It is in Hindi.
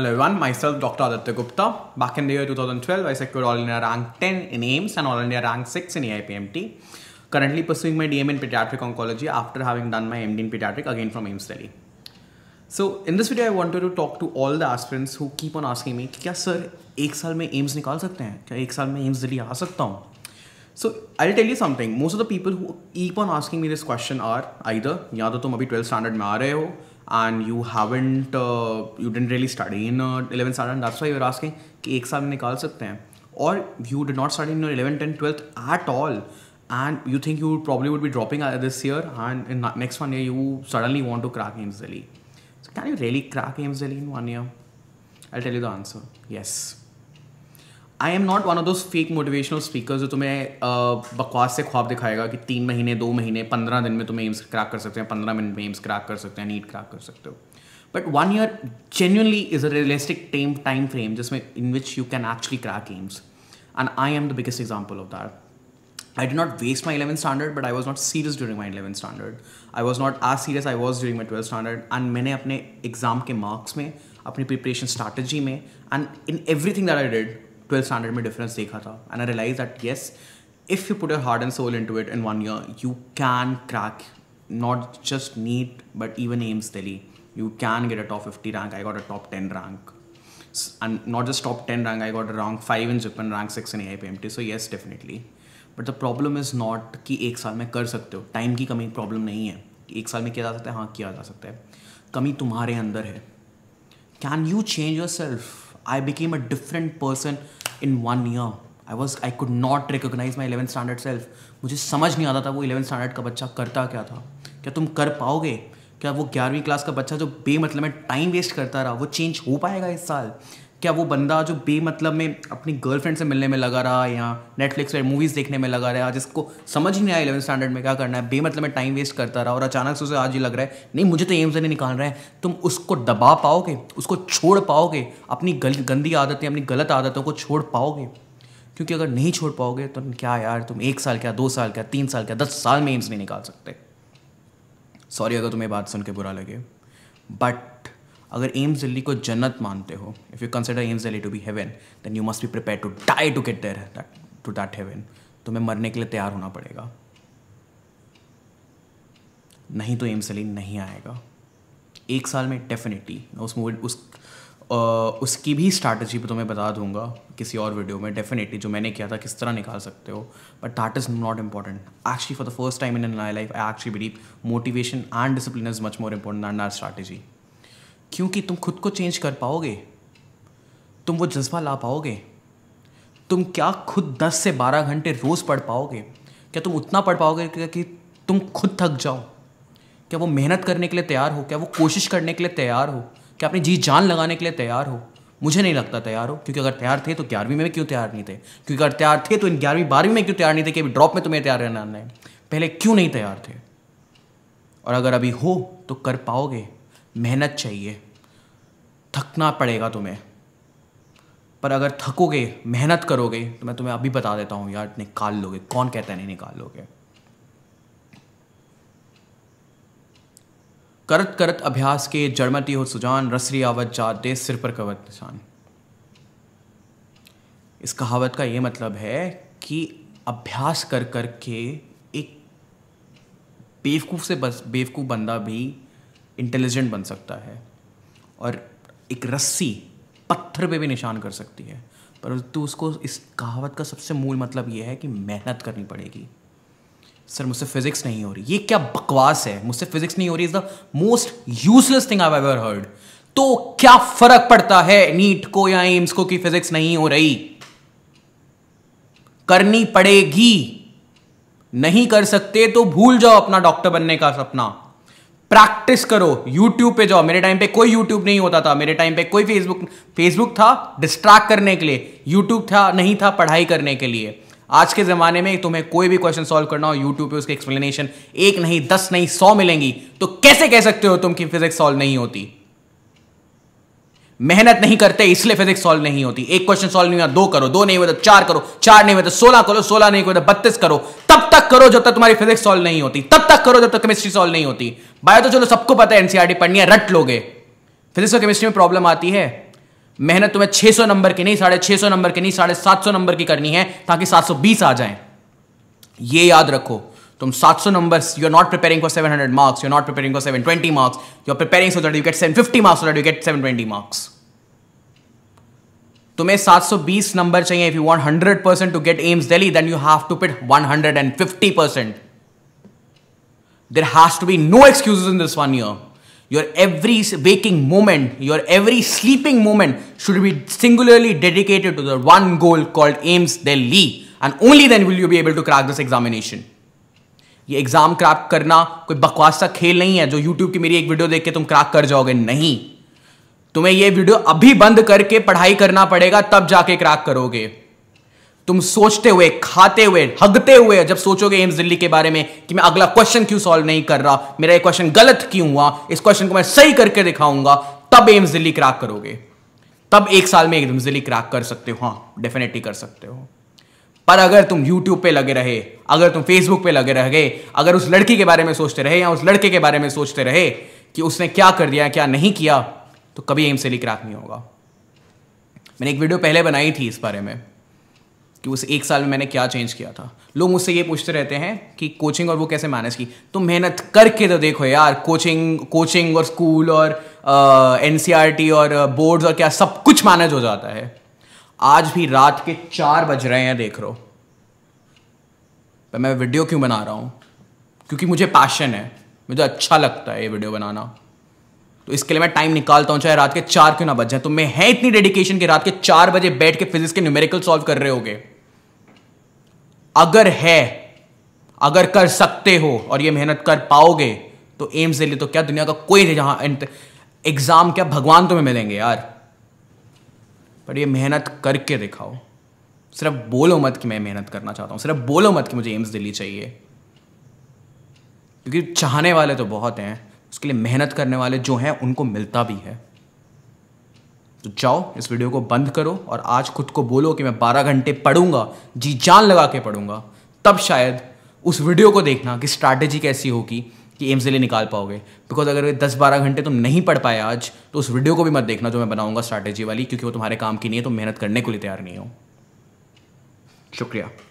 Hello everyone, myself Dr. Aditya Gupta. Back in the year 2012, I secured All India Rank 10 in AIMS and All India Rank 6 in AIPMT. Currently pursuing my DM in Pediatric Oncology after having done my MD in Pediatric again from AIMS Delhi. So in this video, I wanted to talk to all the aspirants who keep on asking me kya sir, ek saal mein AIMS nikal sakte hain? Kya ek saal mein AIMS Delhi aa sakta सकता So I'll tell you something. Most of the people who keep on asking me this question are either, ya to tum abhi 12 standard mein aa rahe ho, and you haven't uh, you didn't really study in uh, 11th standard and that's why you're asking कि एक साल में निकाल or you did not study in your 11th 10th 12th at all and you think you probably would be dropping this year and in next one year you suddenly want to crack AIMS Delhi so can you really crack AIMS Delhi in one year I'll tell you the answer yes I am not one of those fake motivational speaker जो तुम्हें बकवास से ख्वाब दिखाएगा कि तीन महीने दो महीने पंद्रह दिन में तुम एम्स क्रैक कर सकते हैं पंद्रह मिनट में एम्स क्रैक कर सकते हैं नीट क्रैक कर सकते हो but one year genuinely is a realistic time time frame जिसमें in which you can actually crack AIIMS and I am the biggest example of that I did not waste my eleven standard but I was not serious during my eleven standard I was not as serious I was during my twelfth standard and मैंने अपने एग्जाम के मार्क्स में अपनी प्रिपरेशन स्ट्रैटेजी में and in everything that I did twelfth standard में डिफरेंस देखा था and I realise that yes if you put your heart and soul into it in one year you can crack not just NEET but even AIIMS Delhi. You can get a top fifty rank I got a top ten rank And not just top 10 rank, I got a rank 5 in Japan, rank 6 in AIPMT. So yes, definitely. But the problem is not कि एक साल में कर सकते हो टाइम की कमी प्रॉब्लम नहीं है एक साल में किया जा सकता है हाँ किया जा सकता है कमी तुम्हारे अंदर है can you change yourself I became a different person in one year I was I could not recognise my eleven standard self मुझे समझ नहीं आता था वो इलेवन स्टैंडर्ड का बच्चा करता क्या था क्या तुम कर पाओगे क्या वो ग्यारहवीं क्लास का बच्चा जो बेमतलब में टाइम वेस्ट करता रहा वो चेंज हो पाएगा इस साल क्या वो बंदा जो बे मतलब में अपनी गर्लफ्रेंड से मिलने में लगा रहा या नेटफ्लिक्स पर मूवीज़ देखने में लगा रहा जिसको समझ ही नहीं आया इलेवन स्टैंडर्ड में क्या करना है बे मतलब में टाइम वेस्ट करता रहा और अचानक से उसे आज ही लग रहा है नहीं मुझे तो एम से नहीं निकाल रहा है तुम उसको दबा पाओगे उसको छोड़ पाओगे अपनी गल, गंदी आदतें अपनी गलत आदतों को छोड़ पाओगे क्योंकि अगर नहीं छोड़ पाओगे तो क्या यार तुम एक साल क्या दो साल क्या तीन साल क्या दस साल में एम्स नहीं निकाल सकते सॉरी अगर तुम्हें बात सुन के बुरा लगे बट अगर एम्स दिल्ली को जन्नत मानते हो if you consider AIIMS Delhi to be heaven then you must be prepare to die to get there to that heaven तुम्हें मरने के लिए तैयार होना पड़ेगा नहीं तो एम्स दिल्ली नहीं आएगा एक साल में डेफिनेटली उस मूवी उस आ, उसकी भी स्ट्रैटेजी तो मैं बता दूंगा किसी और वीडियो में डेफिनेटली जो मैंने किया था किस तरह निकाल सकते हो but that is not important actually for the first time in my life I actually believe motivation and discipline is much more important than our strategy क्योंकि तुम खुद को चेंज कर पाओगे तुम वो जज्बा ला पाओगे तुम क्या खुद दस से बारह घंटे रोज़ पढ़ पाओगे क्या तुम उतना पढ़ पाओगे कि तुम खुद थक जाओ क्या वो मेहनत करने के लिए तैयार हो क्या वो कोशिश करने के लिए तैयार हो क्या अपनी जी जान लगाने के लिए तैयार हो मुझे नहीं लगता तैयार हो क्योंकि अगर तैयार थे तो ग्यारहवीं में क्यों तैयार नहीं थे क्योंकि अगर तैयार थे तो इन ग्यारहवीं बारहवीं में क्यों तैयार नहीं थे कि अभी ड्रॉप में तुम्हें तैयार रहना है पहले क्यों नहीं तैयार थे और अगर अभी हो तो कर पाओगे मेहनत चाहिए थकना पड़ेगा तुम्हें पर अगर थकोगे मेहनत करोगे तो मैं तुम्हें अभी बता देता हूँ यार निकाल लोगे कौन कहता है नहीं निकाल लोगे करत करत अभ्यास के जड़मती हो सुजान रसरी आवत जा दे सिर पर कवत निशान इस कहावत का ये मतलब है कि अभ्यास कर कर के एक बेवकूफ़ से बस बेवकूफ़ बंदा भी इंटेलिजेंट बन सकता है और एक रस्सी पत्थर पे भी निशान कर सकती है परंतु उसको इस कहावत का सबसे मूल मतलब ये है कि मेहनत करनी पड़ेगी सर मुझसे फिजिक्स नहीं हो रही ये क्या बकवास है मुझसे फिजिक्स नहीं हो रही is the most useless thing I ever heard तो क्या फर्क पड़ता है नीट को या एम्स को कि फिजिक्स नहीं हो रही करनी पड़ेगी नहीं कर सकते तो भूल जाओ अपना डॉक्टर बनने का सपना प्रैक्टिस करो यूट्यूब पे जाओ मेरे टाइम पे कोई यूट्यूब नहीं होता था मेरे टाइम पे कोई फेसबुक फेसबुक था डिस्ट्रैक्ट करने के लिए यूट्यूब था नहीं था पढ़ाई करने के लिए आज के ज़माने में तुम्हें कोई भी क्वेश्चन सॉल्व करना हो यूट्यूब पे उसके एक्सप्लेनेशन एक नहीं दस नहीं सौ मिलेंगी तो कैसे कह सकते हो तुम कि फिजिक्स सॉल्व नहीं होती मेहनत नहीं करते इसलिए फिजिक्स सॉल्व नहीं होती एक क्वेश्चन सॉल्व नहीं हुआ दो करो दो नहीं हुए तो चार करो चार नहीं हुए तो सोलह करो सोलह नहीं हुए तो बत्तीस करो तब तक करो जब तक तुम्हारी फिजिक्स सॉल्व नहीं होती तब तक करो जब तक केमिस्ट्री सॉल्व नहीं होती बायो तो चलो सबको पता है एनसीआरटी e पढ़नी है रट लोगे फिजिक्स और केमिस्ट्री में प्रॉब्लम आती है मेहनत तुम्हें छह सौ नंबर की नहीं साढ़े छह सौ नंबर की नहीं साढ़े सात सौ नंबर की करनी है ताकि सात सौ बीस आ जाए ये याद रखो तुम 700 numbers you are not preparing for 700 marks you are not preparing for 720 marks you are preparing so that you get 750 marks so that you get 720 marks तुम्हें 720 नंबर चाहिए if you want 100 percent to get AIIMS Delhi then you have to put 150 percent there has to be no excuse in this one year your every waking moment, your every sleeping moment should be singularly dedicated to the one goal called AIMS Delhi. And only then will you be able to crack this examination. ये एग्जाम क्रैक करना कोई बकवास सा खेल नहीं है जो यूट्यूब की मेरी एक वीडियो देख के तुम क्रैक कर जाओगे नहीं तुम्हें ये वीडियो अभी बंद करके पढ़ाई करना पड़ेगा तब जाके क्रैक करोगे तुम सोचते हुए खाते हुए हगते हुए जब सोचोगे एम्स दिल्ली के बारे में कि मैं अगला क्वेश्चन क्यों सॉल्व नहीं कर रहा मेरा ये क्वेश्चन गलत क्यों हुआ इस क्वेश्चन को मैं सही करके दिखाऊंगा तब एम्स दिल्ली क्रैक करोगे तब एक साल में एम्स दिल्ली क्रैक कर सकते हो हाँ डेफिनेटली कर सकते हो पर अगर तुम यूट्यूब पे लगे रहे अगर तुम फेसबुक पे लगे रह गए अगर उस लड़की के बारे में सोचते रहे या उस लड़के के बारे में सोचते रहे कि उसने क्या कर दिया क्या नहीं किया तो कभी एम से लिख रात नहीं होगा मैंने एक वीडियो पहले बनाई थी इस बारे में कि उस एक साल में मैंने क्या चेंज किया था लोग मुझसे ये पूछते रहते हैं कि कोचिंग और वो कैसे मैनेज की तुम तो मेहनत करके तो देखो यार कोचिंग कोचिंग और स्कूल और एन और बोर्ड्स और क्या सब कुछ मैनेज हो जाता है आज भी रात के चार बज रहे हैं देख रो तो मैं वीडियो क्यों बना रहा हूं क्योंकि मुझे पैशन है मुझे अच्छा लगता है ये वीडियो बनाना तो इसके लिए मैं टाइम निकालता हूं चाहे रात के चार क्यों ना बज जाए तो मैं है इतनी डेडिकेशन कि रात के चार बजे बैठ के फिजिक्स के न्यूमेरिकल सॉल्व कर रहे होगे अगर है अगर कर सकते हो और ये मेहनत कर पाओगे तो एम्स दिल्ली तो क्या दुनिया का कोई नहीं जहां एग्जाम क्या भगवान तुम्हें मिलेंगे यार पर ये मेहनत करके दिखाओ सिर्फ बोलो मत कि मैं मेहनत करना चाहता हूँ सिर्फ बोलो मत कि मुझे एम्स दिल्ली चाहिए क्योंकि चाहने वाले तो बहुत हैं उसके लिए मेहनत करने वाले जो हैं उनको मिलता भी है तो जाओ इस वीडियो को बंद करो और आज खुद को बोलो कि मैं बारह घंटे पढ़ूंगा जी जान लगा के पढ़ूंगा तब शायद उस वीडियो को देखना कि स्ट्रैटेजी कैसी होगी कि एम्स लिए निकाल पाओगे बिकॉज अगर दस बारह घंटे तुम नहीं पढ़ पाए आज तो उस वीडियो को भी मत देखना जो मैं बनाऊंगा स्ट्रैटेजी वाली क्योंकि वो तुम्हारे काम की नहीं है तुम मेहनत करने के लिए तैयार नहीं हो शुक्रिया